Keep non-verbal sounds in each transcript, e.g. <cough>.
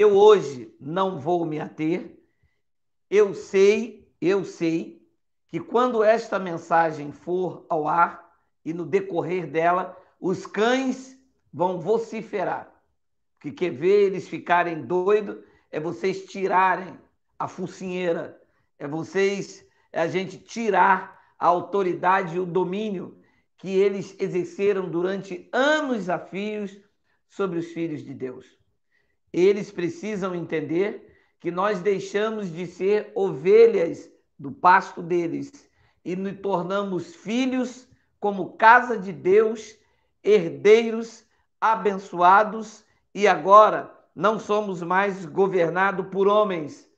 Eu hoje não vou me ater. Eu sei, eu sei que quando esta mensagem for ao ar e no decorrer dela, os cães vão vociferar. Que quer ver eles ficarem doidos é vocês tirarem a focinheira, é vocês, é a gente tirar a autoridade e o domínio que eles exerceram durante anos a fios sobre os filhos de Deus. Eles precisam entender que nós deixamos de ser ovelhas do pasto deles e nos tornamos filhos como casa de Deus, herdeiros, abençoados e agora não somos mais governados por homens.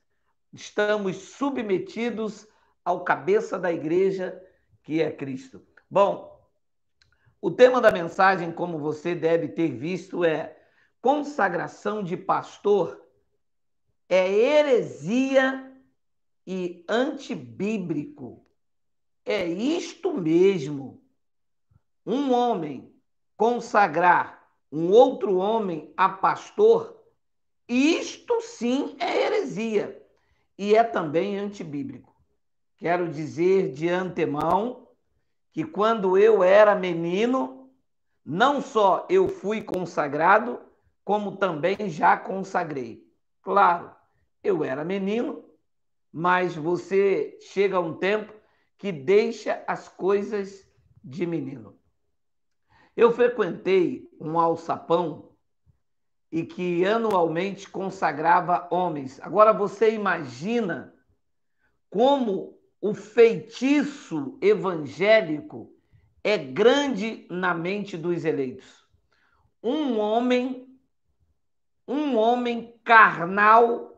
Estamos submetidos ao cabeça da igreja, que é Cristo. Bom, o tema da mensagem, como você deve ter visto, é consagração de pastor é heresia e antibíblico. É isto mesmo. Um homem consagrar um outro homem a pastor, isto sim é heresia e é também antibíblico. Quero dizer de antemão que quando eu era menino, não só eu fui consagrado, como também já consagrei. Claro, eu era menino, mas você chega a um tempo que deixa as coisas de menino. Eu frequentei um alçapão e que anualmente consagrava homens. Agora você imagina como o feitiço evangélico é grande na mente dos eleitos. Um homem um homem carnal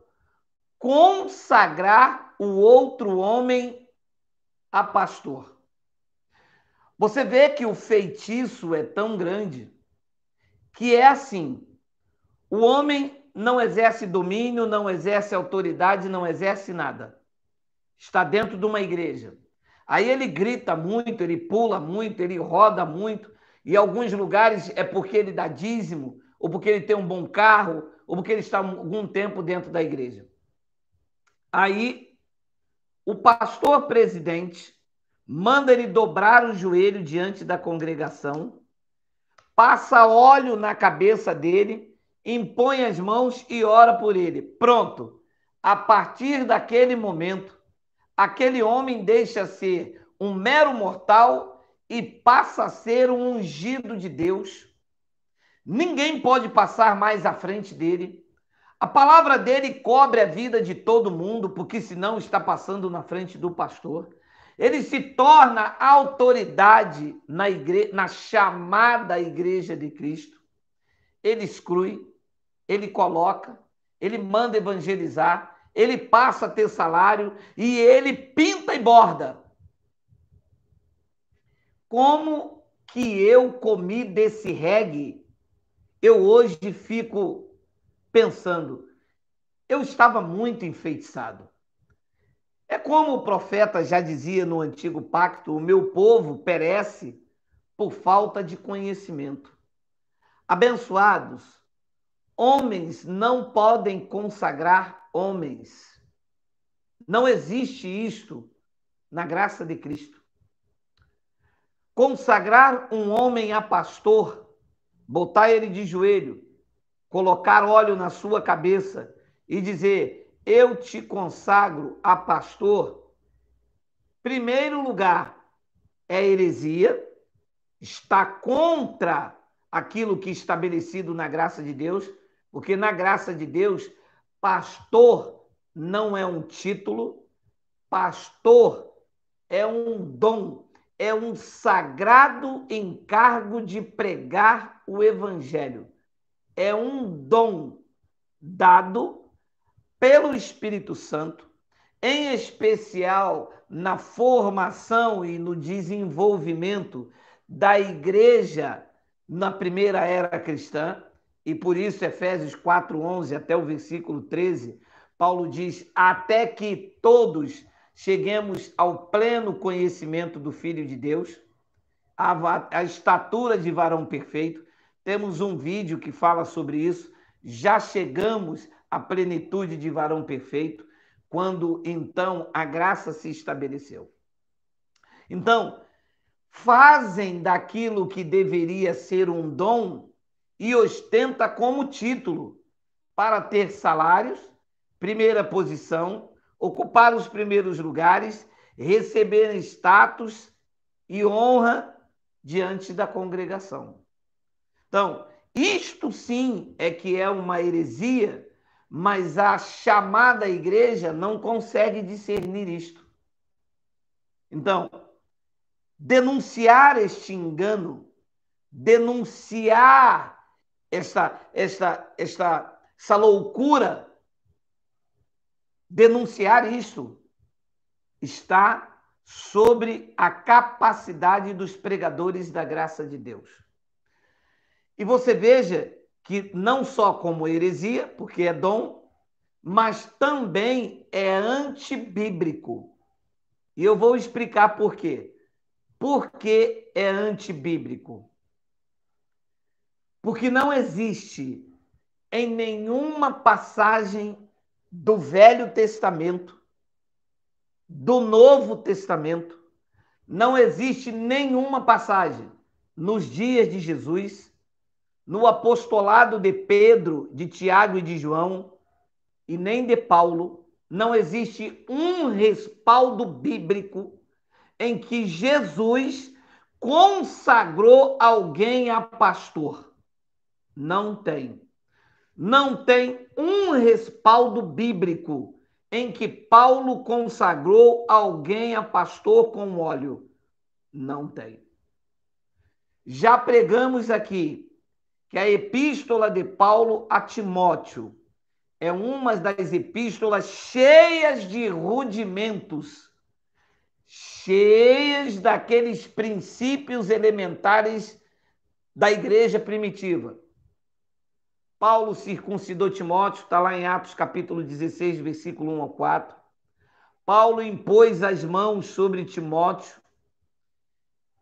consagrar o outro homem a pastor. Você vê que o feitiço é tão grande que é assim: o homem não exerce domínio, não exerce autoridade, não exerce nada. Está dentro de uma igreja. Aí ele grita muito, ele pula muito, ele roda muito. E alguns lugares é porque ele dá dízimo, ou porque ele tem um bom carro, ou porque ele está algum tempo dentro da igreja. Aí, o pastor presidente manda ele dobrar o joelho diante da congregação, passa óleo na cabeça dele, impõe as mãos e ora por ele. Pronto. A partir daquele momento, aquele homem deixa ser um mero mortal e passa a ser um ungido de Deus Ninguém pode passar mais à frente dele. A palavra dele cobre a vida de todo mundo, porque senão está passando na frente do pastor. Ele se torna autoridade na, igre... na chamada Igreja de Cristo. Ele exclui, ele coloca, ele manda evangelizar, ele passa a ter salário e ele pinta e borda. Como que eu comi desse reggae eu hoje fico pensando, eu estava muito enfeitiçado. É como o profeta já dizia no antigo pacto: o meu povo perece por falta de conhecimento. Abençoados, homens não podem consagrar homens. Não existe isto na graça de Cristo. Consagrar um homem a pastor botar ele de joelho, colocar óleo na sua cabeça e dizer: Eu te consagro a pastor. Primeiro lugar, é heresia, está contra aquilo que é estabelecido na graça de Deus, porque na graça de Deus, pastor não é um título, pastor é um dom é um sagrado encargo de pregar o Evangelho. É um dom dado pelo Espírito Santo, em especial na formação e no desenvolvimento da igreja na primeira era cristã, e por isso Efésios 4:11 até o versículo 13, Paulo diz: "Até que todos cheguemos ao pleno conhecimento do Filho de Deus, a, a estatura de varão perfeito. Temos um vídeo que fala sobre isso. Já chegamos à plenitude de varão perfeito, quando então a graça se estabeleceu. Então, fazem daquilo que deveria ser um dom e ostenta como título para ter salários, primeira posição, ocupar os primeiros lugares, receber status e honra diante da congregação. Então, isto sim é que é uma heresia, mas a chamada igreja não consegue discernir isto. Então, denunciar este engano, denunciar esta, esta, esta, essa loucura denunciar isso está sobre a capacidade dos pregadores da graça de Deus. E você veja que não só como heresia, porque é dom, mas também é antibíblico. E eu vou explicar por quê. Por que é antibíblico? Porque não existe em nenhuma passagem do Velho Testamento, do Novo Testamento, não existe nenhuma passagem nos dias de Jesus, no apostolado de Pedro, de Tiago e de João, e nem de Paulo, não existe um respaldo bíblico em que Jesus consagrou alguém a pastor. Não tem não tem um respaldo bíblico em que Paulo consagrou alguém a pastor com óleo. Não tem. Já pregamos aqui que a epístola de Paulo a Timóteo é uma das epístolas cheias de rudimentos, cheias daqueles princípios elementares da igreja primitiva. Paulo circuncidou Timóteo, está lá em Atos capítulo 16, versículo 1 a 4. Paulo impôs as mãos sobre Timóteo.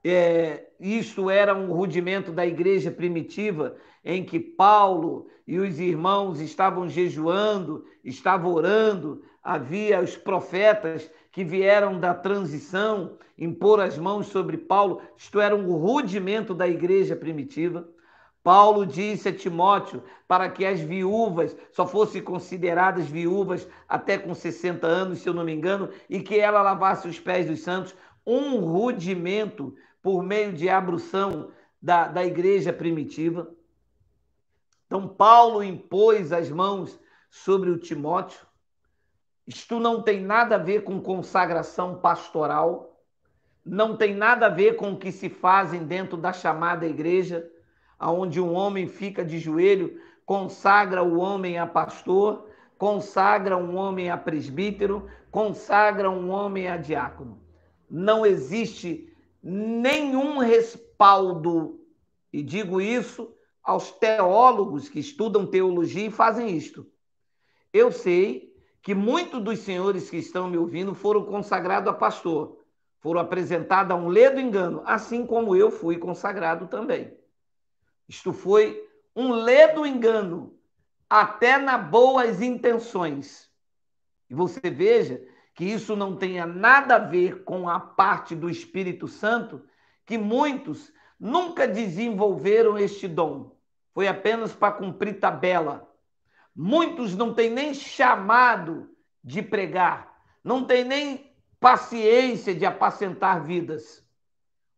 É, isso era um rudimento da igreja primitiva, em que Paulo e os irmãos estavam jejuando, estavam orando, havia os profetas que vieram da transição impor as mãos sobre Paulo, isto era um rudimento da igreja primitiva. Paulo disse a Timóteo para que as viúvas só fossem consideradas viúvas até com 60 anos, se eu não me engano, e que ela lavasse os pés dos santos, um rudimento por meio de abrução da, da igreja primitiva. Então, Paulo impôs as mãos sobre o Timóteo. Isto não tem nada a ver com consagração pastoral, não tem nada a ver com o que se fazem dentro da chamada igreja aonde um homem fica de joelho, consagra o homem a pastor, consagra um homem a presbítero, consagra um homem a diácono. Não existe nenhum respaldo, e digo isso aos teólogos que estudam teologia e fazem isto. Eu sei que muitos dos senhores que estão me ouvindo foram consagrados a pastor, foram apresentados a um ledo engano, assim como eu fui consagrado também. Isto foi um ledo engano, até na boas intenções. E você veja que isso não tenha nada a ver com a parte do Espírito Santo, que muitos nunca desenvolveram este dom. Foi apenas para cumprir tabela. Muitos não têm nem chamado de pregar, não têm nem paciência de apacentar vidas.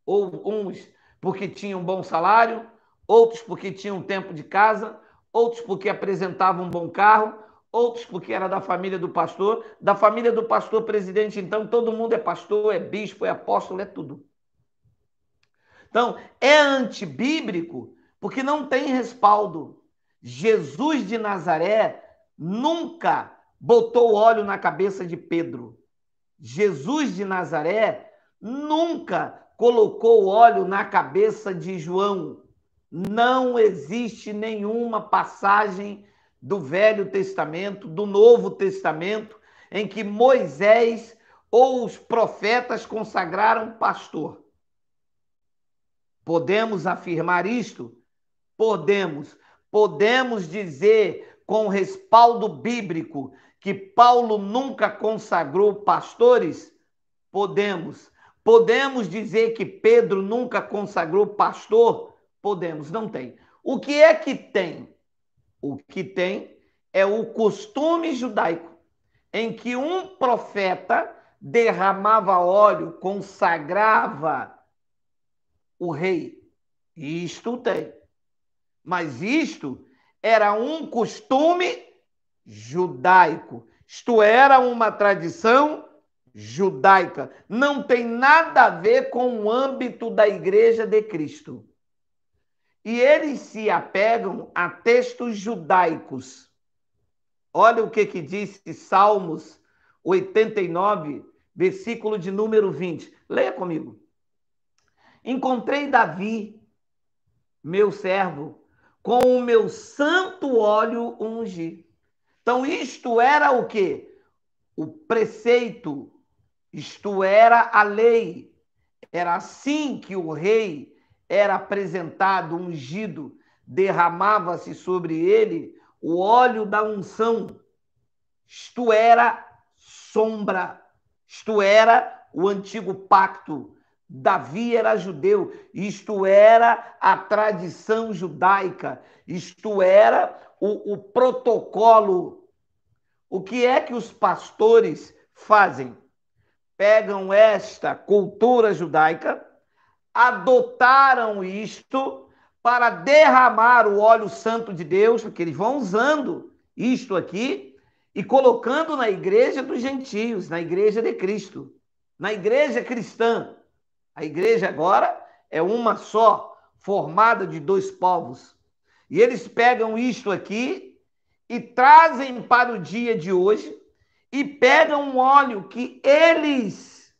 Ou uns porque tinham bom salário, outros porque tinham tempo de casa, outros porque apresentavam um bom carro, outros porque era da família do pastor, da família do pastor presidente, então todo mundo é pastor, é bispo, é apóstolo, é tudo. Então, é antibíblico porque não tem respaldo. Jesus de Nazaré nunca botou óleo na cabeça de Pedro. Jesus de Nazaré nunca colocou óleo na cabeça de João. Não existe nenhuma passagem do Velho Testamento, do Novo Testamento, em que Moisés ou os profetas consagraram pastor. Podemos afirmar isto? Podemos. Podemos dizer com respaldo bíblico que Paulo nunca consagrou pastores? Podemos. Podemos dizer que Pedro nunca consagrou pastor? Podemos não tem. O que é que tem? O que tem é o costume judaico em que um profeta derramava óleo, consagrava o rei. Isto tem. Mas isto era um costume judaico. Isto era uma tradição judaica. Não tem nada a ver com o âmbito da Igreja de Cristo. E eles se apegam a textos judaicos. Olha o que, que disse Salmos 89, versículo de número 20. Leia comigo. Encontrei Davi, meu servo, com o meu santo óleo ungi. Então, isto era o quê? O preceito, isto era a lei. Era assim que o rei era apresentado, ungido, derramava-se sobre ele o óleo da unção. Isto era sombra, isto era o antigo pacto. Davi era judeu, isto era a tradição judaica, isto era o, o protocolo. O que é que os pastores fazem? Pegam esta cultura judaica, adotaram isto para derramar o óleo santo de Deus, porque eles vão usando isto aqui e colocando na igreja dos gentios, na igreja de Cristo, na igreja cristã. A igreja agora é uma só, formada de dois povos. E eles pegam isto aqui e trazem para o dia de hoje e pegam um óleo que eles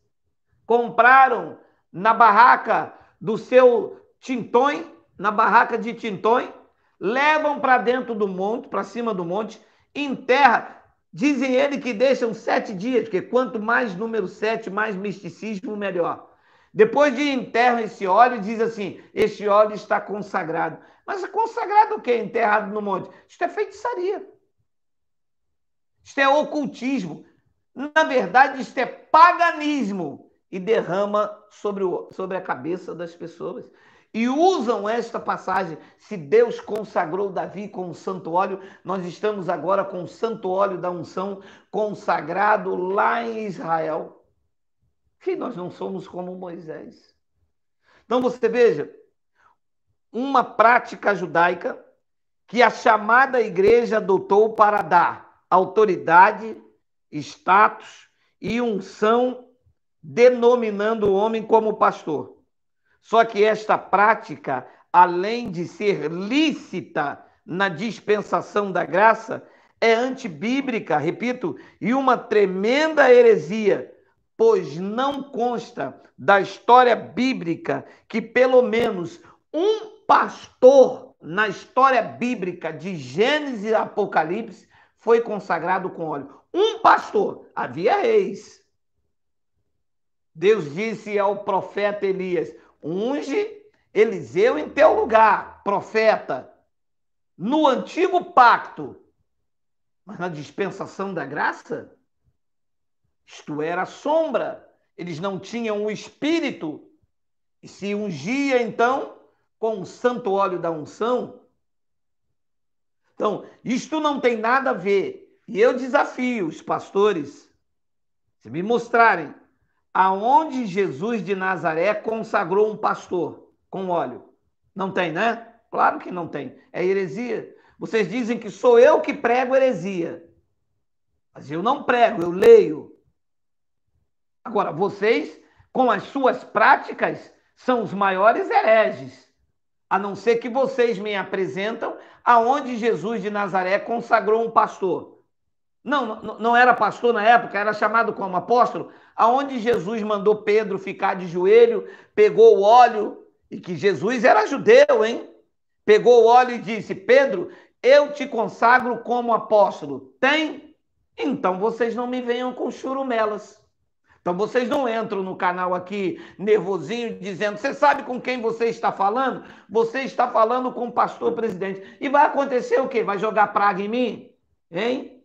compraram na barraca do seu Tintói, na barraca de Tintói, levam para dentro do monte, para cima do monte, enterra. Dizem ele que deixam sete dias, porque quanto mais número sete, mais misticismo, melhor. Depois de enterra esse óleo, diz assim: este óleo está consagrado. Mas é consagrado o quê? Enterrado no monte? Isto é feitiçaria. Isto é ocultismo. Na verdade, isto é paganismo e derrama sobre, o, sobre a cabeça das pessoas. E usam esta passagem. Se Deus consagrou Davi com o santo óleo, nós estamos agora com o santo óleo da unção consagrado lá em Israel. Que nós não somos como Moisés. Então você veja, uma prática judaica que a chamada igreja adotou para dar autoridade, status e unção denominando o homem como pastor. Só que esta prática, além de ser lícita na dispensação da graça, é antibíblica, repito, e uma tremenda heresia, pois não consta da história bíblica que pelo menos um pastor na história bíblica de Gênesis e Apocalipse foi consagrado com óleo. Um pastor, havia reis, Deus disse ao profeta Elias: Unge Eliseu em teu lugar, profeta. No antigo pacto, mas na dispensação da graça, isto era sombra. Eles não tinham o espírito e se ungia então com o santo óleo da unção. Então, isto não tem nada a ver. E eu desafio os pastores, se me mostrarem aonde Jesus de Nazaré consagrou um pastor com óleo. Não tem, né? Claro que não tem. É heresia. Vocês dizem que sou eu que prego heresia. Mas eu não prego, eu leio. Agora, vocês, com as suas práticas, são os maiores hereges. A não ser que vocês me apresentam aonde Jesus de Nazaré consagrou um pastor. Não, não era pastor na época, era chamado como apóstolo, aonde Jesus mandou Pedro ficar de joelho, pegou o óleo, e que Jesus era judeu, hein? Pegou o óleo e disse: Pedro, eu te consagro como apóstolo. Tem? Então vocês não me venham com churumelas. Então vocês não entram no canal aqui nervosinho dizendo, você sabe com quem você está falando? Você está falando com o pastor presidente. E vai acontecer o quê? Vai jogar praga em mim? Hein?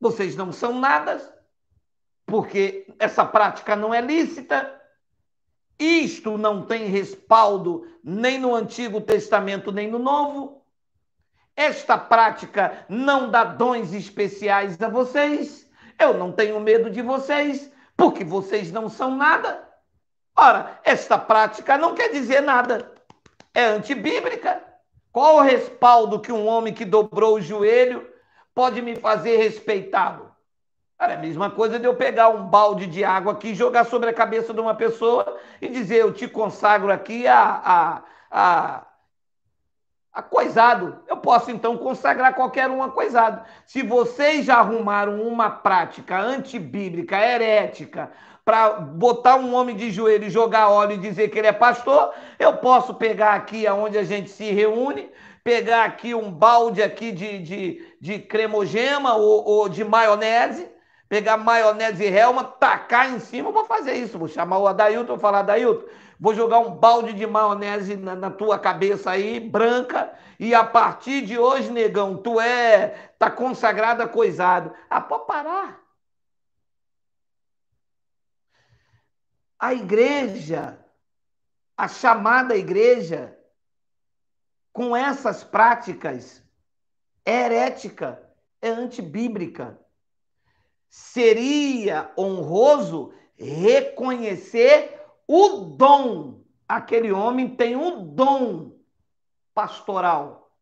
vocês não são nada, porque essa prática não é lícita. Isto não tem respaldo nem no Antigo Testamento nem no Novo. Esta prática não dá dons especiais a vocês. Eu não tenho medo de vocês, porque vocês não são nada. Ora, esta prática não quer dizer nada. É antibíblica. Qual o respaldo que um homem que dobrou o joelho pode me fazer respeitá-lo? Cara, a mesma coisa de eu pegar um balde de água aqui, jogar sobre a cabeça de uma pessoa e dizer: Eu te consagro aqui a, a, a, a coisado. Eu posso então consagrar qualquer um a coisado. Se vocês já arrumaram uma prática antibíblica, herética, para botar um homem de joelho e jogar óleo e dizer que ele é pastor, eu posso pegar aqui aonde a gente se reúne, pegar aqui um balde aqui de, de, de cremogema ou, ou de maionese, pegar maionese e Helma tacar em cima, vou fazer isso, vou chamar o Adailton, vou falar, Adailton, vou jogar um balde de maionese na, na, tua cabeça aí, branca, e a partir de hoje, negão, tu é, tá consagrado a coisado. Ah, pode parar. A igreja, a chamada igreja, com essas práticas é herética, é antibíblica. Seria honroso reconhecer o dom. Aquele homem tem um dom pastoral.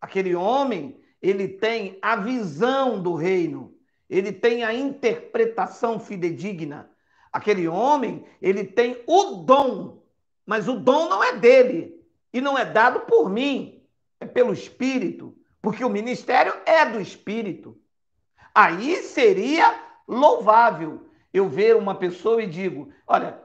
Aquele homem, ele tem a visão do reino, ele tem a interpretação fidedigna. Aquele homem, ele tem o dom, mas o dom não é dele. E não é dado por mim, é pelo Espírito, porque o ministério é do Espírito. Aí seria louvável eu ver uma pessoa e digo: olha,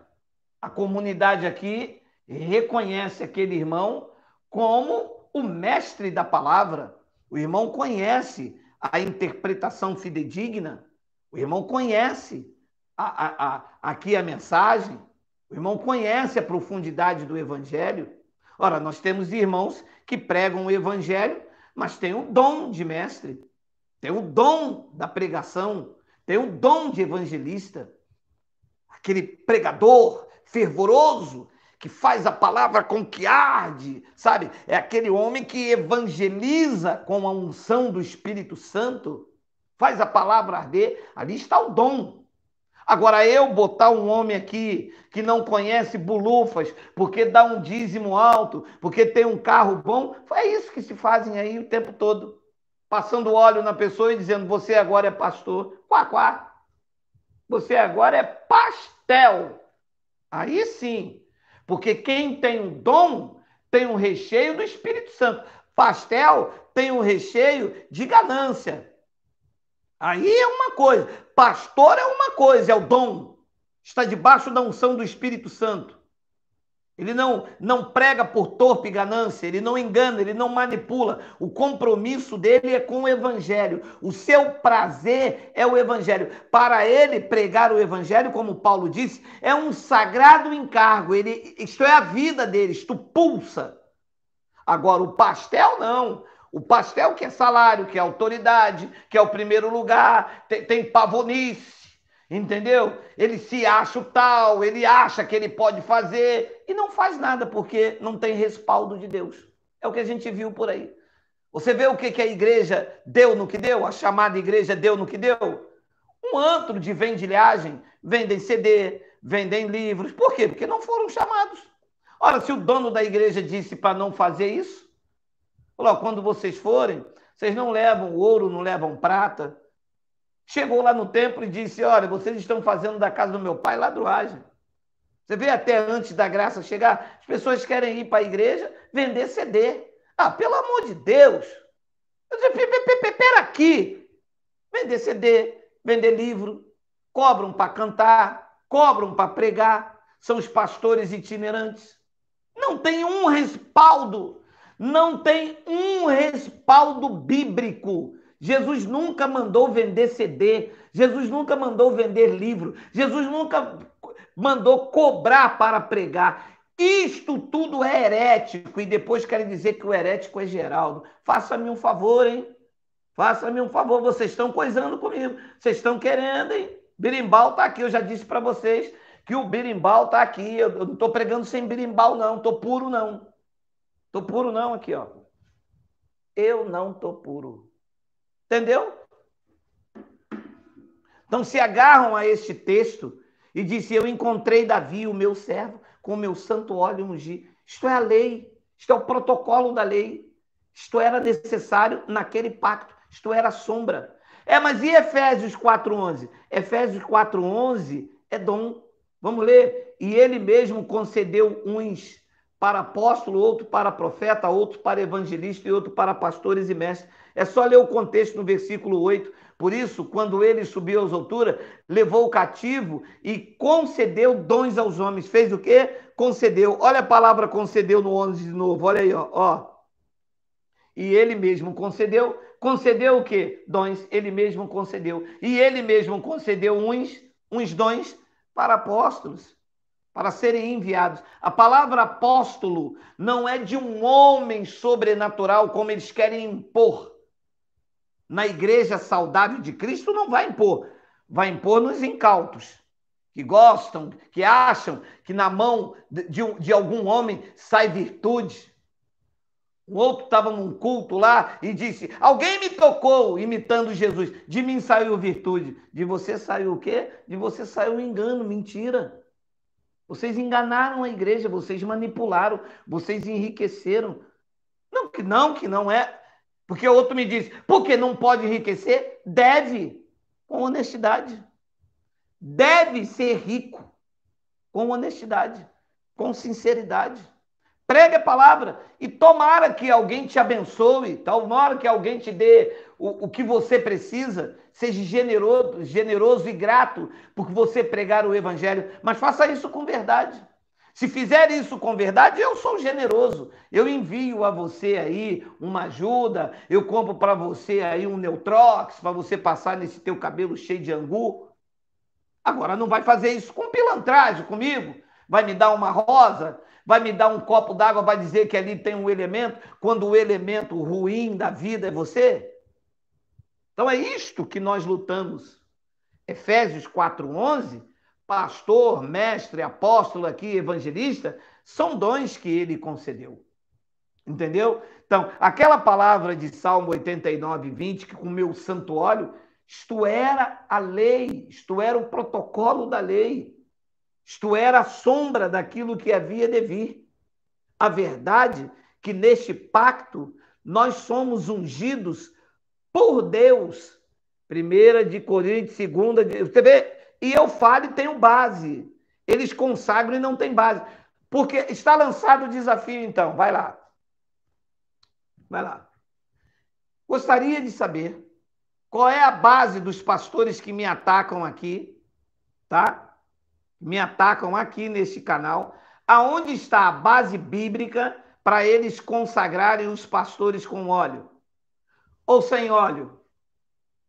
a comunidade aqui reconhece aquele irmão como o mestre da palavra. O irmão conhece a interpretação fidedigna, o irmão conhece a, a, a, aqui a mensagem, o irmão conhece a profundidade do evangelho. Ora, nós temos irmãos que pregam o evangelho, mas tem o dom de mestre, tem o dom da pregação, tem o dom de evangelista. Aquele pregador fervoroso que faz a palavra com que arde, sabe? É aquele homem que evangeliza com a unção do Espírito Santo, faz a palavra arder. Ali está o dom Agora, eu botar um homem aqui que não conhece bulufas, porque dá um dízimo alto, porque tem um carro bom, é isso que se fazem aí o tempo todo. Passando óleo na pessoa e dizendo: você agora é pastor. Quá, quá. Você agora é pastel. Aí sim. Porque quem tem um dom tem um recheio do Espírito Santo. Pastel tem um recheio de ganância. Aí é uma coisa. Pastor é uma coisa, é o dom. Está debaixo da unção do Espírito Santo. Ele não, não prega por torpe ganância, ele não engana, ele não manipula. O compromisso dele é com o evangelho. O seu prazer é o evangelho. Para ele, pregar o evangelho, como Paulo disse, é um sagrado encargo. Ele, isto é a vida dele, isto pulsa. Agora, o pastel não. O pastel que é salário, que é autoridade, que é o primeiro lugar, tem, tem pavonice, entendeu? Ele se acha o tal, ele acha que ele pode fazer e não faz nada porque não tem respaldo de Deus. É o que a gente viu por aí. Você vê o que, que a igreja deu no que deu? A chamada igreja deu no que deu? Um antro de vendilhagem. Vendem CD, vendem livros. Por quê? Porque não foram chamados. Ora, se o dono da igreja disse para não fazer isso, Falou, quando vocês forem, vocês não levam ouro, não levam prata. Chegou lá no templo e disse: Olha, vocês estão fazendo da casa do meu pai ladruagem. Você vê até antes da graça chegar, as pessoas querem ir para a igreja vender CD. Ah, pelo amor de Deus! Eu disse, pera aqui! Vender CD, vender livro, cobram para cantar, cobram para pregar, são os pastores itinerantes. Não tem um respaldo não tem um respaldo bíblico. Jesus nunca mandou vender CD, Jesus nunca mandou vender livro, Jesus nunca mandou cobrar para pregar. Isto tudo é herético, e depois querem dizer que o herético é Geraldo. Faça-me um favor, hein? Faça-me um favor, vocês estão coisando comigo, vocês estão querendo, hein? Birimbau está aqui, eu já disse para vocês que o birimbau está aqui, eu não estou pregando sem birimbau, não, estou puro, não. Tô puro não aqui, ó. Eu não tô puro. Entendeu? Então se agarram a este texto e dizem: Eu encontrei Davi, o meu servo, com meu santo óleo ungir. Isto é a lei, isto é o protocolo da lei. Isto era necessário naquele pacto, isto era sombra. É, mas e Efésios 4:11? Efésios 4:11 é dom. Vamos ler. E ele mesmo concedeu uns para apóstolo, outro para profeta, outro para evangelista e outro para pastores e mestres. É só ler o contexto no versículo 8. Por isso, quando ele subiu às alturas, levou o cativo e concedeu dons aos homens. Fez o quê? Concedeu. Olha a palavra concedeu no 11 de novo. Olha aí, ó. ó. E ele mesmo concedeu. Concedeu o quê? Dons. Ele mesmo concedeu. E ele mesmo concedeu uns, uns dons para apóstolos, para serem enviados. A palavra apóstolo não é de um homem sobrenatural, como eles querem impor. Na igreja saudável de Cristo, não vai impor, vai impor nos incautos. Que gostam, que acham que na mão de, um, de algum homem sai virtude. Um outro estava num culto lá e disse: Alguém me tocou, imitando Jesus. De mim saiu virtude. De você saiu o quê? De você saiu engano, mentira. Vocês enganaram a igreja, vocês manipularam, vocês enriqueceram. Não que não, que não é. Porque o outro me diz, porque não pode enriquecer? Deve, com honestidade. Deve ser rico, com honestidade, com sinceridade. Pregue a palavra e tomara que alguém te abençoe, tomara que alguém te dê o, o que você precisa. Seja generoso, generoso e grato porque você pregar o evangelho, mas faça isso com verdade. Se fizer isso com verdade, eu sou generoso. Eu envio a você aí uma ajuda, eu compro para você aí um Neutrox para você passar nesse teu cabelo cheio de angu. Agora não vai fazer isso com pilantragem comigo, vai me dar uma rosa, vai me dar um copo d'água, vai dizer que ali tem um elemento, quando o elemento ruim da vida é você? Então é isto que nós lutamos. Efésios 4:11, pastor, mestre, apóstolo aqui, evangelista, são dons que ele concedeu. Entendeu? Então, aquela palavra de Salmo 89, 20, que com meu santo óleo, isto era a lei, isto era o protocolo da lei. Isto era a sombra daquilo que havia de vir. A verdade é que neste pacto nós somos ungidos por Deus. Primeira de Coríntios, segunda de... Você vê? E eu falo e tenho base. Eles consagram e não tem base. Porque está lançado o desafio, então. Vai lá. Vai lá. Gostaria de saber qual é a base dos pastores que me atacam aqui, tá? me atacam aqui neste canal, aonde está a base bíblica para eles consagrarem os pastores com óleo? Ou sem óleo?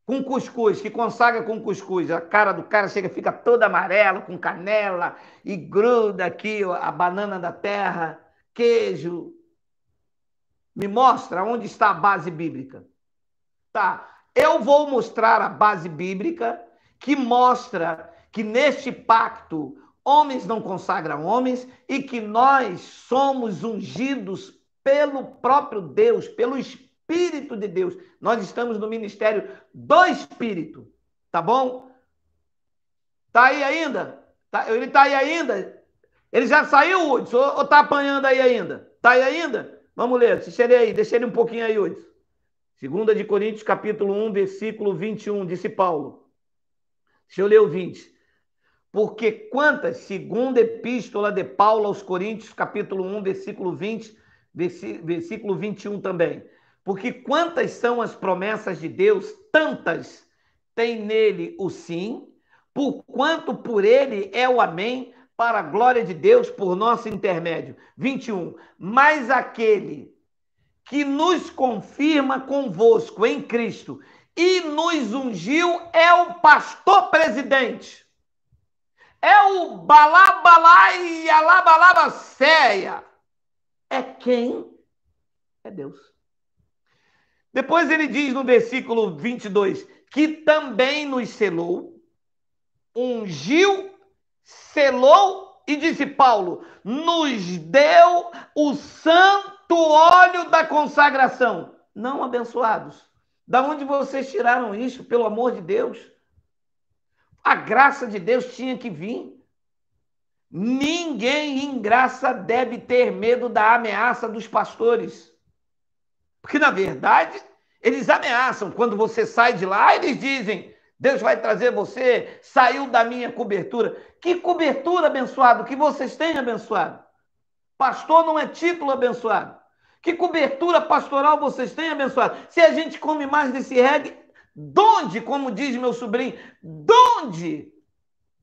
Com cuscuz, que consagra com cuscuz. A cara do cara chega, fica toda amarela, com canela, e gruda aqui a banana da terra, queijo. Me mostra onde está a base bíblica. Tá. Eu vou mostrar a base bíblica que mostra que neste pacto homens não consagram homens e que nós somos ungidos pelo próprio Deus, pelo Espírito de Deus. Nós estamos no ministério do Espírito, tá bom? Tá aí ainda? Tá, ele tá aí ainda? Ele já saiu, Hudson, ou, ou tá apanhando aí ainda? Tá aí ainda? Vamos ler, deixa ele aí, deixa ele um pouquinho aí, Hudson. Segunda de Coríntios, capítulo 1, versículo 21, disse Paulo. Deixa eu ler o 20. Porque quantas, segunda epístola de Paulo aos Coríntios, capítulo 1, versículo 20, versículo 21 também. Porque quantas são as promessas de Deus, tantas tem nele o sim, por quanto por ele é o amém, para a glória de Deus por nosso intermédio. 21. Mas aquele que nos confirma convosco em Cristo e nos ungiu é o pastor presidente é o balá e alabalabacéia. É quem? É Deus. Depois ele diz no versículo 22 que também nos selou, ungiu, selou e disse Paulo, nos deu o santo óleo da consagração, não abençoados. Da onde vocês tiraram isso, pelo amor de Deus? A graça de Deus tinha que vir. Ninguém em graça deve ter medo da ameaça dos pastores. Porque, na verdade, eles ameaçam. Quando você sai de lá, eles dizem: Deus vai trazer você, saiu da minha cobertura. Que cobertura, abençoado, que vocês têm, abençoado. Pastor não é título, abençoado. Que cobertura pastoral vocês têm, abençoado. Se a gente come mais desse reggae, Donde, como diz meu sobrinho, donde?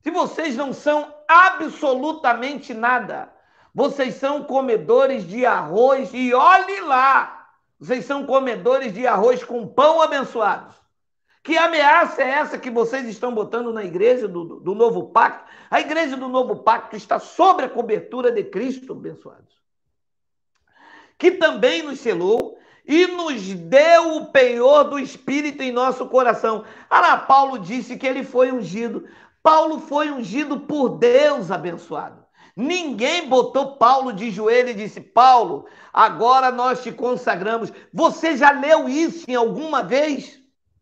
Se vocês não são absolutamente nada, vocês são comedores de arroz e olhe lá, vocês são comedores de arroz com pão abençoados. Que ameaça é essa que vocês estão botando na igreja do, do novo pacto? A igreja do novo pacto está sobre a cobertura de Cristo, abençoados. Que também nos selou e nos deu o penhor do Espírito em nosso coração. Ora, Paulo disse que ele foi ungido. Paulo foi ungido por Deus abençoado. Ninguém botou Paulo de joelho e disse: Paulo, agora nós te consagramos. Você já leu isso em alguma vez?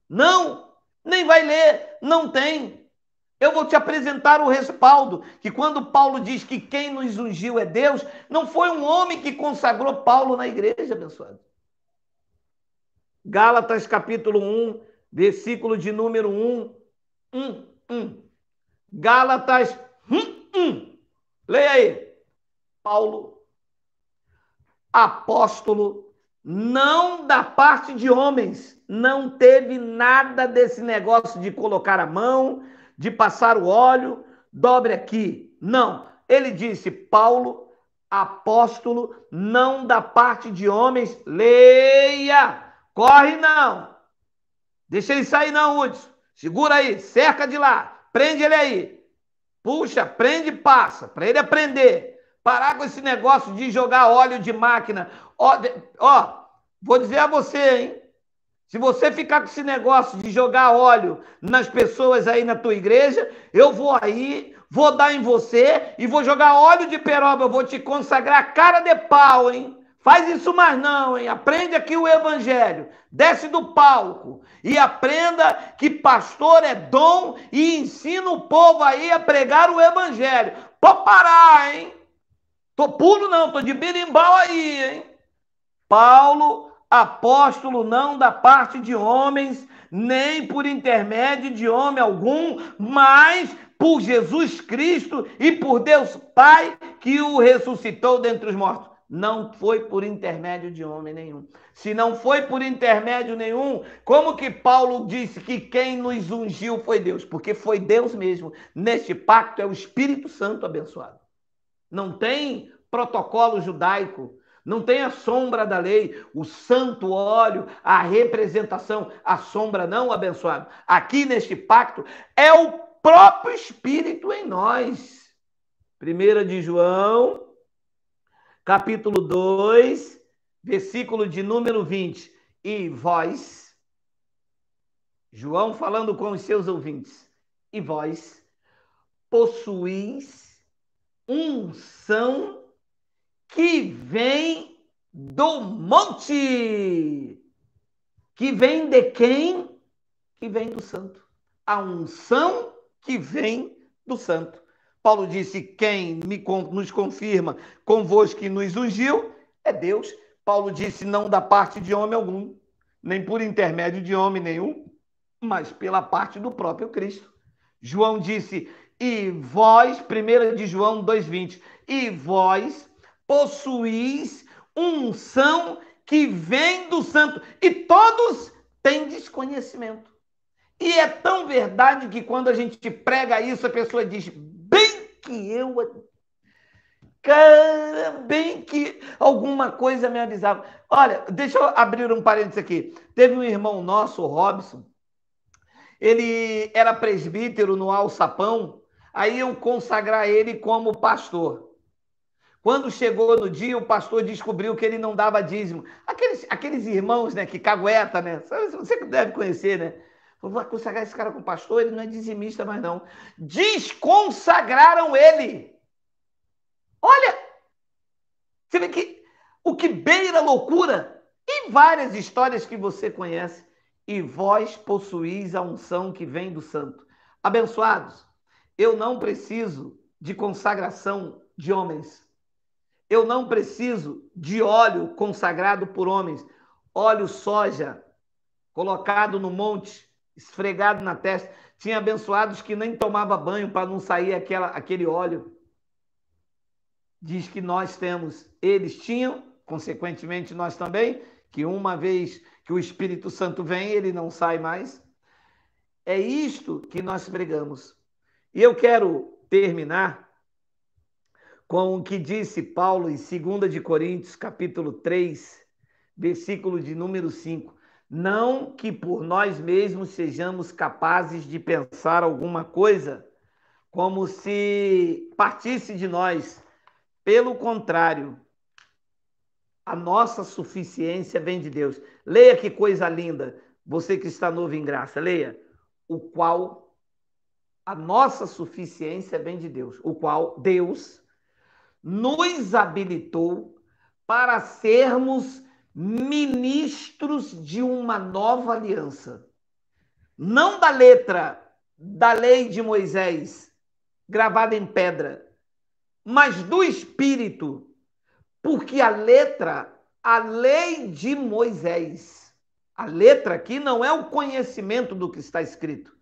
Não, nem vai ler, não tem. Eu vou te apresentar o respaldo, que quando Paulo diz que quem nos ungiu é Deus, não foi um homem que consagrou Paulo na igreja, abençoado. Gálatas capítulo 1, versículo de número 1, 1, 1. Gálatas 1, 1. Leia aí. Paulo, apóstolo, não da parte de homens, não teve nada desse negócio de colocar a mão, de passar o óleo, dobre aqui. Não. Ele disse, Paulo, apóstolo, não da parte de homens, leia Corre não. Deixa ele sair não, Hudson. Segura aí, cerca de lá. Prende ele aí. Puxa, prende e passa, para ele aprender. Parar com esse negócio de jogar óleo de máquina. Ó, ó, vou dizer a você, hein? Se você ficar com esse negócio de jogar óleo nas pessoas aí na tua igreja, eu vou aí, vou dar em você e vou jogar óleo de peroba, eu vou te consagrar cara de pau, hein? Faz isso mais não, hein? Aprende aqui o evangelho. Desce do palco e aprenda que pastor é dom e ensina o povo aí a pregar o evangelho. Pode parar, hein? Tô puro não, tô de birimbau aí, hein? Paulo, apóstolo não da parte de homens, nem por intermédio de homem algum, mas por Jesus Cristo e por Deus Pai que o ressuscitou dentre os mortos não foi por intermédio de homem nenhum. Se não foi por intermédio nenhum, como que Paulo disse que quem nos ungiu foi Deus? Porque foi Deus mesmo. Neste pacto é o Espírito Santo abençoado. Não tem protocolo judaico, não tem a sombra da lei, o santo óleo, a representação, a sombra não abençoada. Aqui neste pacto é o próprio Espírito em nós. Primeira de João capítulo 2, versículo de número 20. E vós, João falando com os seus ouvintes, e vós possuís unção que vem do monte. Que vem de quem? Que vem do santo. A unção que vem do santo. Paulo disse: Quem me, nos confirma convosco que nos ungiu é Deus. Paulo disse: Não da parte de homem algum, nem por intermédio de homem nenhum, mas pela parte do próprio Cristo. João disse: E vós, 1 de João 2,20, e vós possuís unção que vem do santo, e todos têm desconhecimento. E é tão verdade que quando a gente prega isso, a pessoa diz: que eu. Cara, bem que alguma coisa me avisava. Olha, deixa eu abrir um parênteses aqui. Teve um irmão nosso, o Robson, ele era presbítero no Alçapão, aí eu consagrar ele como pastor. Quando chegou no dia, o pastor descobriu que ele não dava dízimo. Aqueles, aqueles irmãos, né, que cagueta, né? Você deve conhecer, né? Vou consagrar esse cara o pastor, ele não é dizimista mais não. Desconsagraram ele. Olha, você vê que o que beira loucura e várias histórias que você conhece. E vós possuís a unção que vem do santo. Abençoados, eu não preciso de consagração de homens. Eu não preciso de óleo consagrado por homens. Óleo soja colocado no monte esfregado na testa. Tinha abençoados que nem tomava banho para não sair aquela, aquele óleo. Diz que nós temos, eles tinham, consequentemente nós também, que uma vez que o Espírito Santo vem, ele não sai mais. É isto que nós pregamos. E eu quero terminar com o que disse Paulo em 2 de Coríntios, capítulo 3, versículo de número 5. Não que por nós mesmos sejamos capazes de pensar alguma coisa, como se partisse de nós. Pelo contrário, a nossa suficiência vem de Deus. Leia que coisa linda, você que está novo em graça, leia. O qual a nossa suficiência vem de Deus, o qual Deus nos habilitou para sermos ministros de uma nova aliança. Não da letra da lei de Moisés, gravada em pedra, mas do espírito, porque a letra, a lei de Moisés, a letra aqui não é o conhecimento do que está escrito,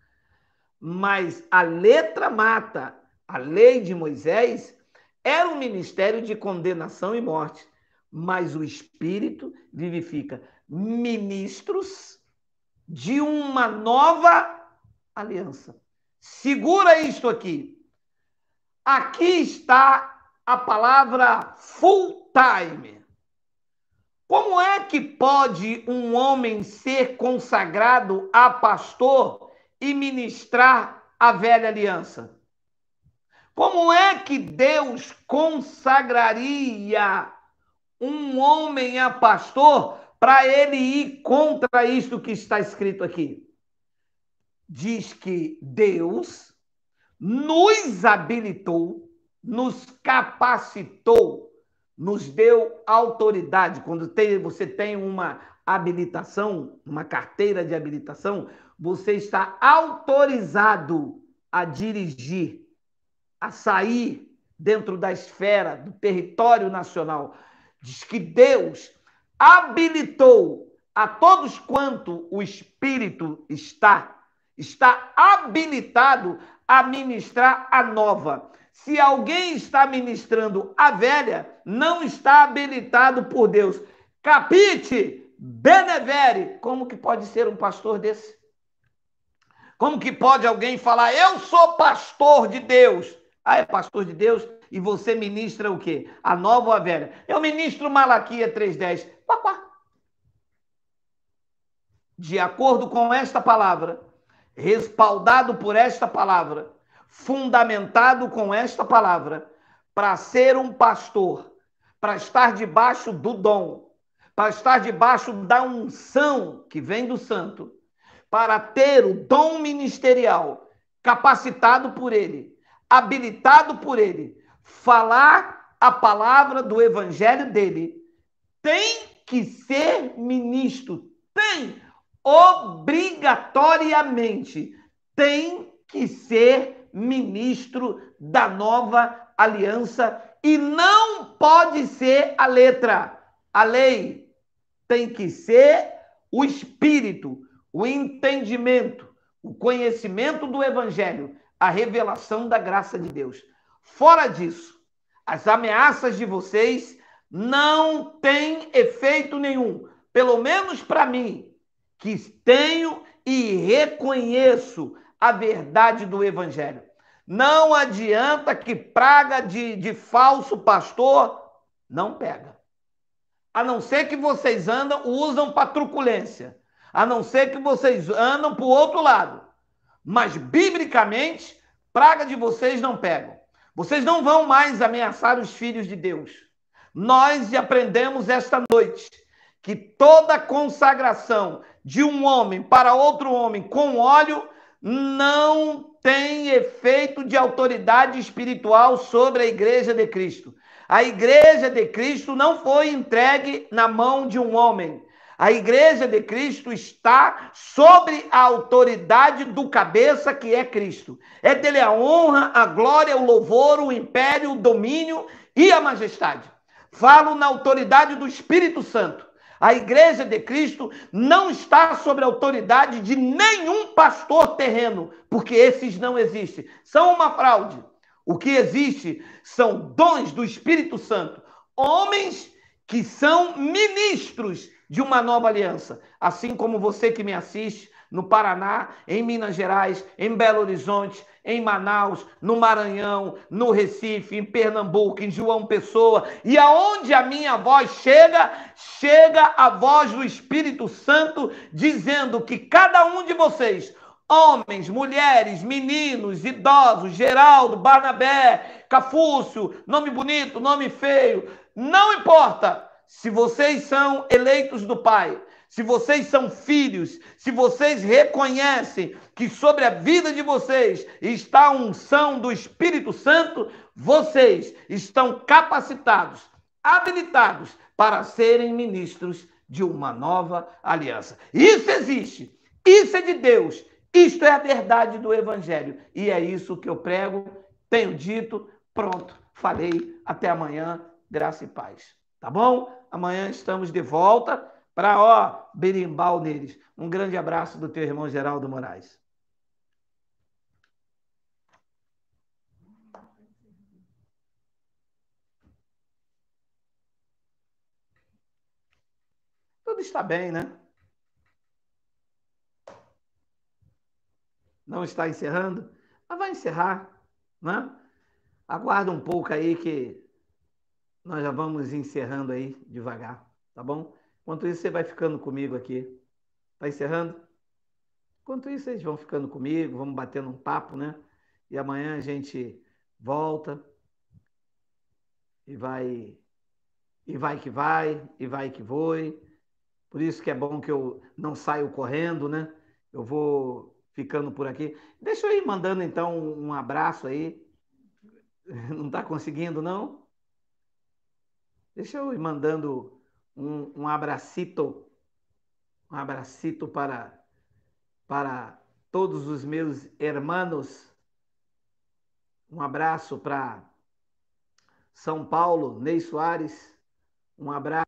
mas a letra mata, a lei de Moisés era um ministério de condenação e morte mas o Espírito vivifica ministros de uma nova aliança. Segura isto aqui. Aqui está a palavra full time. Como é que pode um homem ser consagrado a pastor e ministrar a velha aliança? Como é que Deus consagraria um homem a é pastor para ele ir contra isto que está escrito aqui? Diz que Deus nos habilitou, nos capacitou, nos deu autoridade. Quando tem, você tem uma habilitação, uma carteira de habilitação, você está autorizado a dirigir, a sair dentro da esfera do território nacional diz que Deus habilitou a todos quanto o Espírito está, está habilitado a ministrar a nova. Se alguém está ministrando a velha, não está habilitado por Deus. Capite, benevere. Como que pode ser um pastor desse? Como que pode alguém falar, eu sou pastor de Deus, ah, é pastor de Deus? E você ministra o quê? A nova ou a velha? Eu ministro Malaquia 3.10. Papá. De acordo com esta palavra, respaldado por esta palavra, fundamentado com esta palavra, para ser um pastor, para estar debaixo do dom, para estar debaixo da unção que vem do santo, para ter o dom ministerial capacitado por ele, habilitado por ele, falar a palavra do evangelho dele, tem que ser ministro, tem obrigatoriamente tem que ser ministro da nova aliança e não pode ser a letra, a lei. Tem que ser o espírito, o entendimento, o conhecimento do evangelho a revelação da graça de Deus. Fora disso, as ameaças de vocês não têm efeito nenhum, pelo menos para mim, que tenho e reconheço a verdade do Evangelho. Não adianta que praga de, de falso pastor não pega. A não ser que vocês andam, usam para truculência. A não ser que vocês andam para o outro lado mas biblicamente, praga de vocês não pega. Vocês não vão mais ameaçar os filhos de Deus. Nós aprendemos esta noite que toda consagração de um homem para outro homem com óleo não tem efeito de autoridade espiritual sobre a igreja de Cristo. A igreja de Cristo não foi entregue na mão de um homem. A igreja de Cristo está sobre a autoridade do cabeça que é Cristo. É dele a honra, a glória, o louvor, o império, o domínio e a majestade. Falo na autoridade do Espírito Santo. A igreja de Cristo não está sobre a autoridade de nenhum pastor terreno, porque esses não existem. São uma fraude. O que existe são dons do Espírito Santo, homens que são ministros de uma nova aliança. Assim como você que me assiste no Paraná, em Minas Gerais, em Belo Horizonte, em Manaus, no Maranhão, no Recife, em Pernambuco, em João Pessoa. E aonde a minha voz chega, chega a voz do Espírito Santo dizendo que cada um de vocês, homens, mulheres, meninos, idosos, Geraldo, Barnabé, Cafúcio, nome bonito, nome feio, não importa, se vocês são eleitos do Pai, se vocês são filhos, se vocês reconhecem que sobre a vida de vocês está a unção do Espírito Santo, vocês estão capacitados, habilitados para serem ministros de uma nova aliança. Isso existe, isso é de Deus, isto é a verdade do Evangelho e é isso que eu prego, tenho dito, pronto, falei, até amanhã, graça e paz. Tá bom? Amanhã estamos de volta para, ó, berimbau neles. Um grande abraço do teu irmão Geraldo Moraes. Tudo está bem, né? Não está encerrando? Mas vai encerrar, né? Aguarda um pouco aí que nós já vamos encerrando aí devagar, tá bom? Enquanto isso, você vai ficando comigo aqui. Tá encerrando? Enquanto isso, vocês vão ficando comigo, vamos batendo um papo, né? E amanhã a gente volta e vai e vai que vai, e vai que voe. Por isso que é bom que eu não saio correndo, né? Eu vou ficando por aqui. Deixa eu ir mandando então um abraço aí. <laughs> Não está conseguindo, não? Deixa eu ir mandando um, um abracito, um abracito para, para todos os meus hermanos. Um abraço para São Paulo, Ney Soares. Um abraço